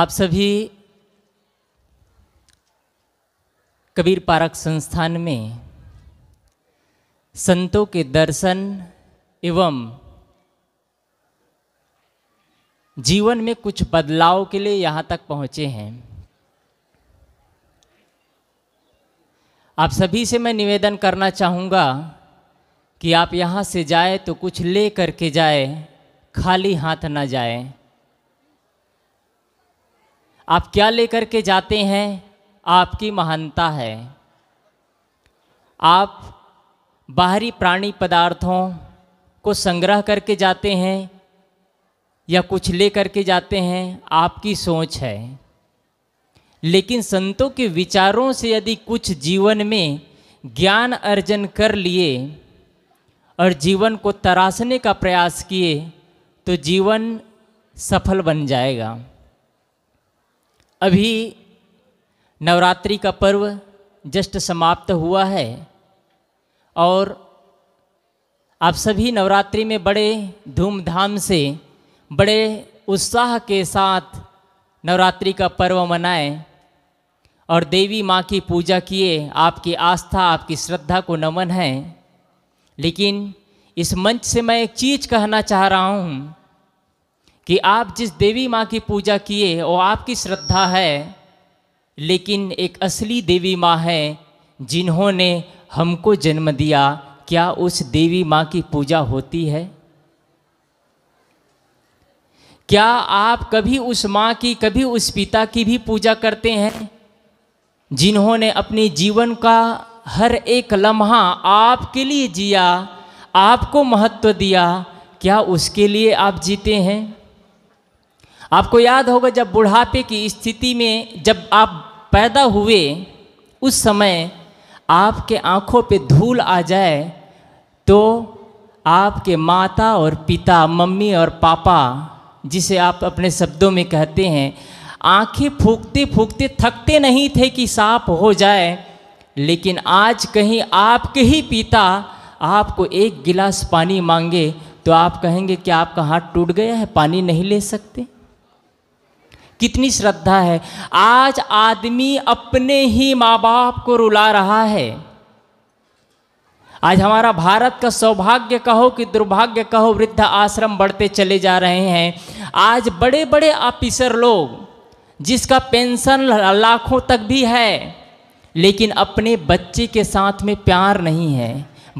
आप सभी कबीर पारक संस्थान में संतों के दर्शन एवं जीवन में कुछ बदलाव के लिए यहाँ तक पहुँचे हैं आप सभी से मैं निवेदन करना चाहूँगा कि आप यहाँ से जाए तो कुछ ले करके जाए खाली हाथ ना जाए आप क्या लेकर के जाते हैं आपकी महानता है आप बाहरी प्राणी पदार्थों को संग्रह करके जाते हैं या कुछ ले करके जाते हैं आपकी सोच है लेकिन संतों के विचारों से यदि कुछ जीवन में ज्ञान अर्जन कर लिए और जीवन को तराशने का प्रयास किए तो जीवन सफल बन जाएगा अभी नवरात्रि का पर्व जस्ट समाप्त हुआ है और आप सभी नवरात्रि में बड़े धूमधाम से बड़े उत्साह के साथ नवरात्रि का पर्व मनाएं और देवी माँ की पूजा किए आपकी आस्था आपकी श्रद्धा को नमन है लेकिन इस मंच से मैं एक चीज़ कहना चाह रहा हूँ कि आप जिस देवी माँ की पूजा किए वो आपकी श्रद्धा है लेकिन एक असली देवी माँ है जिन्होंने हमको जन्म दिया क्या उस देवी माँ की पूजा होती है क्या आप कभी उस माँ की कभी उस पिता की भी पूजा करते हैं जिन्होंने अपने जीवन का हर एक लम्हा आपके लिए जिया आपको महत्व दिया क्या उसके लिए आप जीते हैं आपको याद होगा जब बुढ़ापे की स्थिति में जब आप पैदा हुए उस समय आपके आँखों पे धूल आ जाए तो आपके माता और पिता मम्मी और पापा जिसे आप अपने शब्दों में कहते हैं आंखें फूकते फूकते थकते नहीं थे कि साफ हो जाए लेकिन आज कहीं आपके ही पिता आपको एक गिलास पानी मांगे तो आप कहेंगे कि आपका हाथ टूट गया है पानी नहीं ले सकते कितनी श्रद्धा है आज आदमी अपने ही माँ बाप को रुला रहा है आज हमारा भारत का सौभाग्य कहो कि दुर्भाग्य कहो वृद्ध आश्रम बढ़ते चले जा रहे हैं आज बड़े बड़े ऑफिसर लोग जिसका पेंशन लाखों तक भी है लेकिन अपने बच्चे के साथ में प्यार नहीं है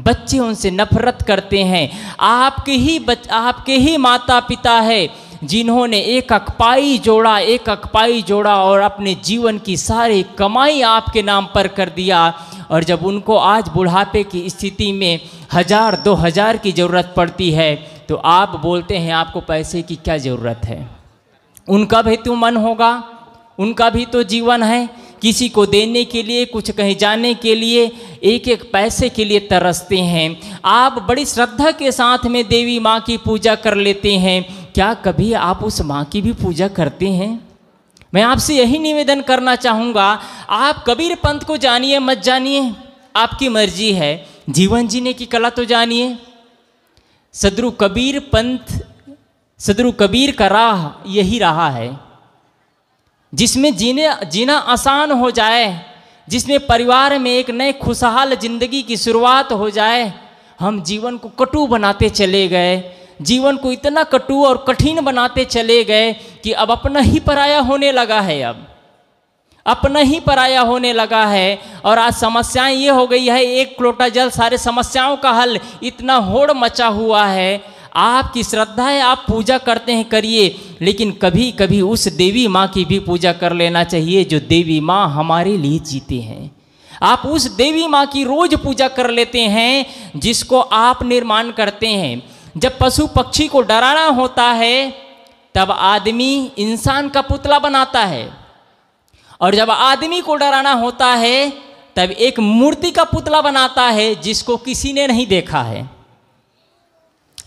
बच्चे उनसे नफरत करते हैं आपके ही बच आपके ही माता पिता है जिन्होंने एक अकपाई जोड़ा एक अकपाई जोड़ा और अपने जीवन की सारी कमाई आपके नाम पर कर दिया और जब उनको आज बुढ़ापे की स्थिति में हज़ार दो हज़ार की ज़रूरत पड़ती है तो आप बोलते हैं आपको पैसे की क्या ज़रूरत है उनका भी तो मन होगा उनका भी तो जीवन है किसी को देने के लिए कुछ कहीं जाने के लिए एक एक पैसे के लिए तरसते हैं आप बड़ी श्रद्धा के साथ में देवी माँ की पूजा कर लेते हैं क्या कभी आप उस माँ की भी पूजा करते हैं मैं आपसे यही निवेदन करना चाहूँगा आप कबीर पंथ को जानिए मत जानिए आपकी मर्जी है जीवन जीने की कला तो जानिए सदरु कबीर पंथ सदरु कबीर का राह यही रहा है जिसमें जीने जीना आसान हो जाए जिसमें परिवार में एक नए खुशहाल जिंदगी की शुरुआत हो जाए हम जीवन को कटु बनाते चले गए जीवन को इतना कटु और कठिन बनाते चले गए कि अब अपना ही पराया होने लगा है अब अपना ही पराया होने लगा है और आज समस्याएं ये हो गई है एक लोटा जल सारे समस्याओं का हल इतना होड़ मचा हुआ है आपकी श्रद्धा है आप पूजा करते हैं करिए लेकिन कभी कभी उस देवी माँ की भी पूजा कर लेना चाहिए जो देवी माँ हमारे लिए जीते हैं आप उस देवी माँ की रोज पूजा कर लेते हैं जिसको आप निर्माण करते हैं जब पशु पक्षी को डराना होता है तब आदमी इंसान का पुतला बनाता है और जब आदमी को डराना होता है तब एक मूर्ति का पुतला बनाता है जिसको किसी ने नहीं देखा है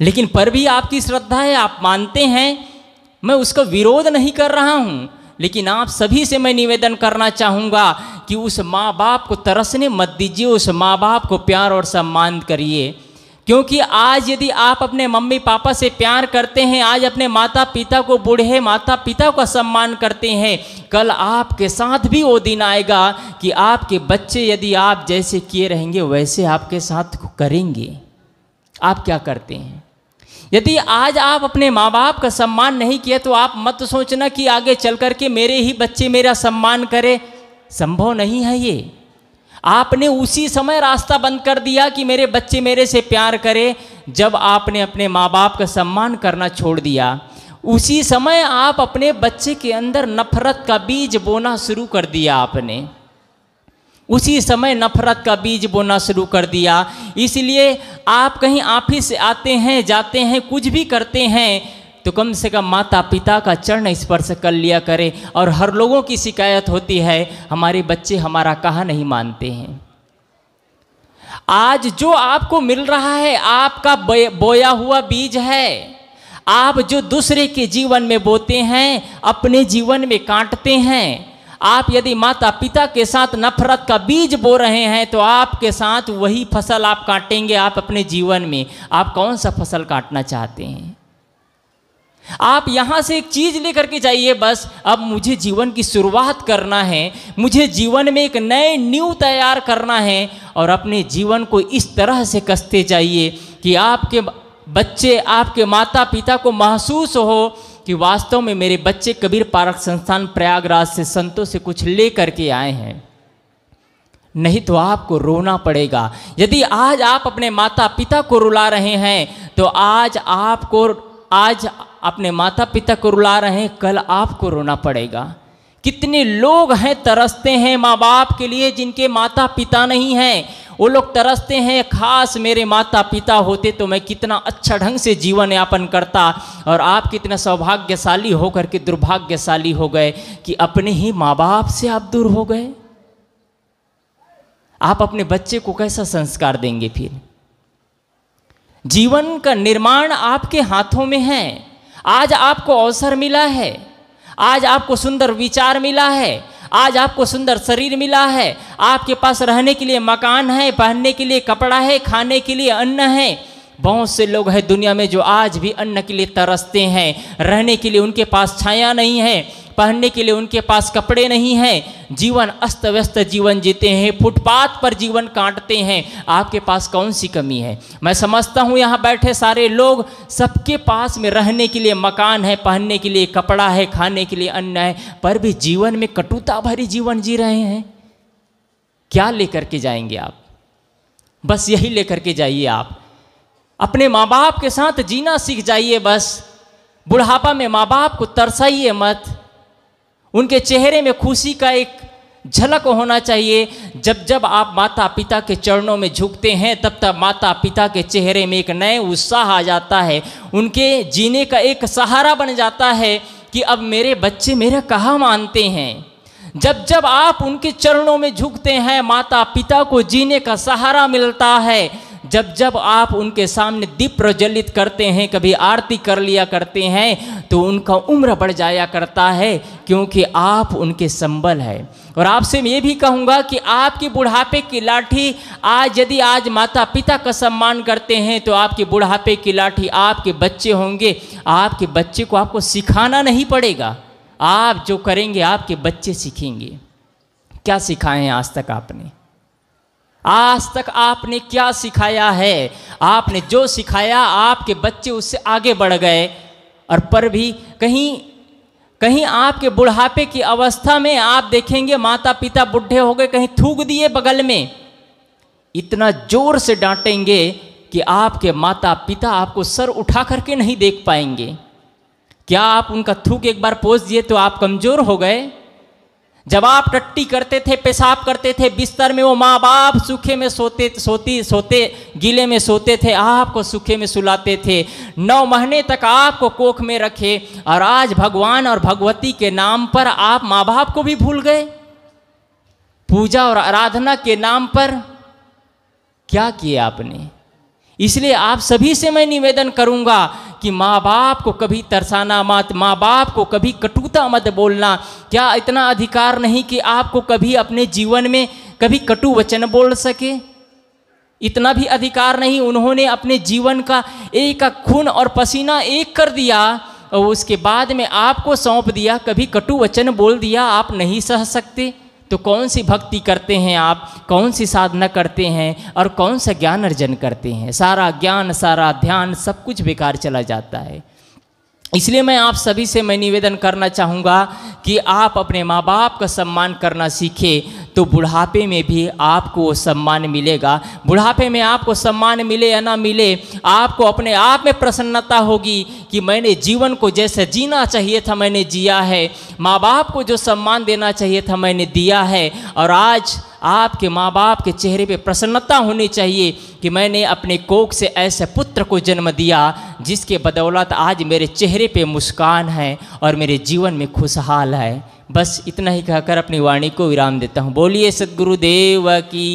लेकिन पर भी आपकी श्रद्धा है आप मानते हैं मैं उसका विरोध नहीं कर रहा हूँ लेकिन आप सभी से मैं निवेदन करना चाहूंगा कि उस माँ बाप को तरसने मत दीजिए उस माँ बाप को प्यार और सम्मान करिए क्योंकि आज यदि आप अपने मम्मी पापा से प्यार करते हैं आज अपने माता पिता को बूढ़े माता पिता का सम्मान करते हैं कल आपके साथ भी वो दिन आएगा कि आपके बच्चे यदि आप जैसे किए रहेंगे वैसे आपके साथ करेंगे आप क्या करते हैं यदि आज आप अपने माँ बाप का सम्मान नहीं किया तो आप मत सोचना कि आगे चल करके मेरे ही बच्चे मेरा सम्मान करें संभव नहीं है ये आपने उसी समय रास्ता बंद कर दिया कि मेरे बच्चे मेरे से प्यार करें जब आपने अपने माँ बाप का सम्मान करना छोड़ दिया उसी समय आप अपने बच्चे के अंदर नफरत का बीज बोना शुरू कर दिया आपने उसी समय नफरत का बीज बोना शुरू कर दिया इसलिए आप कहीं ऑफिस आते हैं जाते हैं कुछ भी करते हैं तो कम से कम माता पिता का चरण स्पर्श कर लिया करें और हर लोगों की शिकायत होती है हमारे बच्चे हमारा कहा नहीं मानते हैं आज जो आपको मिल रहा है आपका बोया हुआ बीज है आप जो दूसरे के जीवन में बोते हैं अपने जीवन में काटते हैं आप यदि माता पिता के साथ नफरत का बीज बो रहे हैं तो आपके साथ वही फसल आप काटेंगे आप अपने जीवन में आप कौन सा फसल काटना चाहते हैं आप यहां से एक चीज़ लेकर के जाइए बस अब मुझे जीवन की शुरुआत करना है मुझे जीवन में एक नए न्यू तैयार करना है और अपने जीवन को इस तरह से कसते जाइए कि आपके बच्चे आपके माता पिता को महसूस हो कि वास्तव में मेरे बच्चे कबीर पारक संस्थान प्रयागराज से संतों से कुछ ले करके आए हैं नहीं तो आपको रोना पड़ेगा यदि आज आप अपने माता पिता को रुला रहे हैं तो आज आपको आज अपने माता पिता को रुला रहे हैं कल आपको रोना पड़ेगा कितने लोग हैं तरसते हैं माँ बाप के लिए जिनके माता पिता नहीं हैं वो लोग तरसते हैं खास मेरे माता पिता होते तो मैं कितना अच्छा ढंग से जीवन यापन करता और आप कितना सौभाग्यशाली होकर के दुर्भाग्यशाली हो गए कि अपने ही माँ बाप से आप दूर हो गए आप अपने बच्चे को कैसा संस्कार देंगे फिर जीवन का निर्माण आपके हाथों में है आज आपको अवसर मिला है आज आपको सुंदर विचार मिला है आज आपको सुंदर शरीर मिला है आपके पास रहने के लिए मकान है पहनने के लिए कपड़ा है खाने के लिए अन्न है बहुत से लोग हैं दुनिया में जो आज भी अन्न के लिए तरसते हैं रहने के लिए उनके पास छाया नहीं है पहनने के लिए उनके पास कपड़े नहीं हैं जीवन अस्त व्यस्त जीवन जीते हैं फुटपाथ पर जीवन काटते हैं आपके पास कौन सी कमी है मैं समझता हूँ यहाँ बैठे सारे लोग सबके पास में रहने के लिए मकान है पहनने के लिए कपड़ा है खाने के लिए अन्न है पर भी जीवन में कटुता भरी जीवन जी रहे हैं क्या लेकर के जाएंगे आप बस यही लेकर के जाइए आप अपने माँ बाप के साथ जीना सीख जाइए बस बुढ़ापा में माँ बाप को तरसाइए मत उनके चेहरे में खुशी का एक झलक होना चाहिए जब जब आप माता पिता के चरणों में झुकते हैं तब तब माता पिता के चेहरे में एक नए उत्साह आ जाता है उनके जीने का एक सहारा बन जाता है कि अब मेरे बच्चे मेरा कहाँ मानते हैं जब जब आप उनके चरणों में झुकते हैं माता पिता को जीने का सहारा मिलता है जब जब आप उनके सामने दीप प्रज्वलित करते हैं कभी आरती कर लिया करते हैं तो उनका उम्र बढ़ जाया करता है क्योंकि आप उनके संबल है और आपसे मैं ये भी कहूँगा कि आपकी बुढ़ापे की लाठी आज यदि आज माता पिता का सम्मान करते हैं तो आपके बुढ़ापे की लाठी आपके बच्चे होंगे आपके बच्चे को आपको सिखाना नहीं पड़ेगा आप जो करेंगे आपके बच्चे सीखेंगे क्या सिखाए हैं आज तक आपने आज तक आपने क्या सिखाया है आपने जो सिखाया आपके बच्चे उससे आगे बढ़ गए और पर भी कहीं कहीं आपके बुढ़ापे की अवस्था में आप देखेंगे माता पिता बुढ़े हो गए कहीं थूक दिए बगल में इतना जोर से डांटेंगे कि आपके माता पिता आपको सर उठा करके नहीं देख पाएंगे क्या आप उनका थूक एक बार पोस दिए तो आप कमज़ोर हो गए जब आप टट्टी करते थे पेशाब करते थे बिस्तर में वो माँ बाप सूखे में सोते सोती सोते गीले में सोते थे आपको सूखे में सुलाते थे नौ महीने तक आपको कोख में रखे और आज भगवान और भगवती के नाम पर आप माँ बाप को भी भूल गए पूजा और आराधना के नाम पर क्या किए आपने इसलिए आप सभी से मैं निवेदन करूंगा कि माँ बाप को कभी तरसाना मत माँ बाप को कभी कटुता मत बोलना क्या इतना अधिकार नहीं कि आपको कभी अपने जीवन में कभी कटु वचन बोल सके इतना भी अधिकार नहीं उन्होंने अपने जीवन का एक खून और पसीना एक कर दिया और उसके बाद में आपको सौंप दिया कभी कटु वचन बोल दिया आप नहीं सह सकते तो कौन सी भक्ति करते हैं आप कौन सी साधना करते हैं और कौन सा ज्ञान अर्जन करते हैं सारा ज्ञान सारा ध्यान सब कुछ बेकार चला जाता है इसलिए मैं आप सभी से मैं निवेदन करना चाहूँगा कि आप अपने माँ बाप का सम्मान करना सीखें तो बुढ़ापे में भी आपको सम्मान मिलेगा बुढ़ापे में आपको सम्मान मिले या ना मिले आपको अपने आप में प्रसन्नता होगी कि मैंने जीवन को जैसे जीना चाहिए था मैंने जिया है माँ बाप को जो सम्मान देना चाहिए था मैंने दिया है और आज आपके माँ बाप के चेहरे पे प्रसन्नता होनी चाहिए कि मैंने अपने कोख से ऐसे पुत्र को जन्म दिया जिसके बदौलत आज मेरे चेहरे पे मुस्कान है और मेरे जीवन में खुशहाल है बस इतना ही कहकर अपनी वाणी को विराम देता हूँ बोलिए सदगुरुदेव की